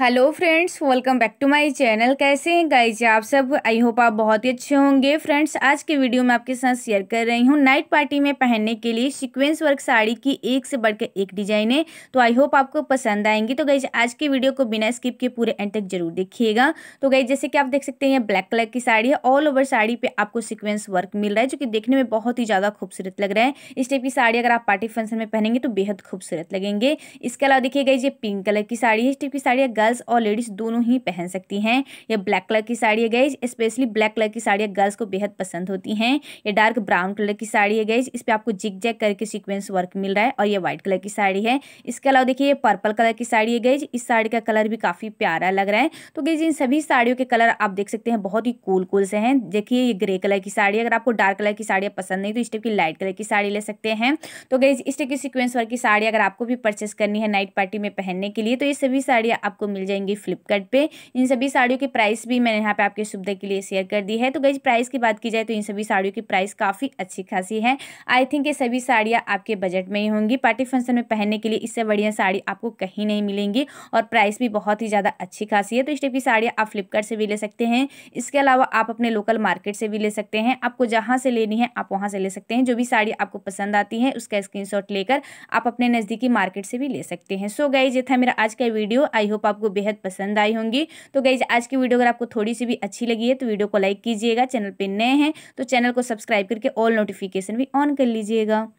hello friends welcome back to my channel कैसे हैं guys आप सब आई होप आप बहुत ही अच्छे होंगे फ्रेंड्स आज के वीडियो में आपके साथ शेयर कर रही हूँ नाइट पार्टी में पहनने के लिए सीक्वेंस वर्क साड़ी की एक से बढ़कर एक डिजाइन है तो आई होप आपको पसंद आएंगी तो गाइज आज की वीडियो को बिना स्किप के पूरे एंड तक जरूर देखिएगा तो गाइज जैसे कि आप देख सकते हैं ब्लैक कलर की साड़ी है ऑल ओवर साड़ी पर आपको सिक्वेंस वर्क मिल रहा है जो कि देखने में बहुत ही ज़्यादा खूबसूरत लग रहा है इस टाइप की साड़ी अगर आप पार्टी फंक्शन में पहनेंगे तो बेहद खूबसूरत लगेंगे इसके अलावा देखिए गाइज ये पिंक कलर की साड़ी है इस टाइप की साड़ी गर्ल गर्ल्स और लेडीज़ दोनों ही पहन सकती हैं ये ब्लैक कलर की साड़ी है गई स्पेशली ब्लैक कलर की साड़ियाँ गर्ल्स को बेहद पसंद होती हैं ये डार्क ब्राउन कलर की साड़ी है गई इस पर आपको जिक जैक करके सिक्वेंस वर्क मिल रहा है और ये व्हाइट कलर की साड़ी है इसके अलावा देखिए ये पर्पल कलर की साड़ी है गई इस साड़ी का कलर भी काफ़ी प्यारा लग रहा है तो गई इन सभी साड़ियों के कलर आप देख सकते हैं बहुत ही कूल कूल से हैं देखिए ये ग्रे कलर की साड़ी अगर आपको डार्क कलर की साड़ियाँ पसंद नहीं तो इस टाइप की लाइट कलर की साड़ी ले सकते हैं तो गई इस टाइप की सिक्वेंस वर्क की साड़ी अगर आपको भी परचेस करनी है नाइट पार्टी में पहनने के लिए तो ये सभी साड़ियाँ आपको मिल मिल जाएंगी फ्लिपकार्ट पे इन सभी साड़ियों की प्राइस भी मैंने यहाँ पे आपके सुविधा के लिए शेयर कर दी है तो गई प्राइस की बात की जाए तो इन सभी साड़ियों की प्राइस काफ़ी अच्छी खासी है आई थिंक ये सभी साड़ियाँ आपके बजट में ही होंगी पार्टी फंक्शन में पहनने के लिए इससे बढ़िया साड़ी आपको कहीं नहीं मिलेंगी और प्राइस भी बहुत ही ज़्यादा अच्छी खासी है तो इस टाइप की साड़ियाँ आप फ्लिपकार्ट से भी ले सकते हैं इसके अलावा आप अपने लोकल मार्केट से भी ले सकते हैं आपको जहाँ से लेनी है आप वहाँ से ले सकते हैं जो भी साड़ी आपको पसंद आती है उसका स्क्रीनशॉट लेकर आप अपने नज़दीकी मार्केट से भी ले सकते हैं सो गाइज ये था मेरा आज का वीडियो आई होप आपको बेहद पसंद आई होंगी तो गई आज की वीडियो अगर आपको थोड़ी सी भी अच्छी लगी है तो वीडियो को लाइक कीजिएगा चैनल पर नए हैं तो चैनल को सब्सक्राइब करके ऑल नोटिफिकेशन भी ऑन कर लीजिएगा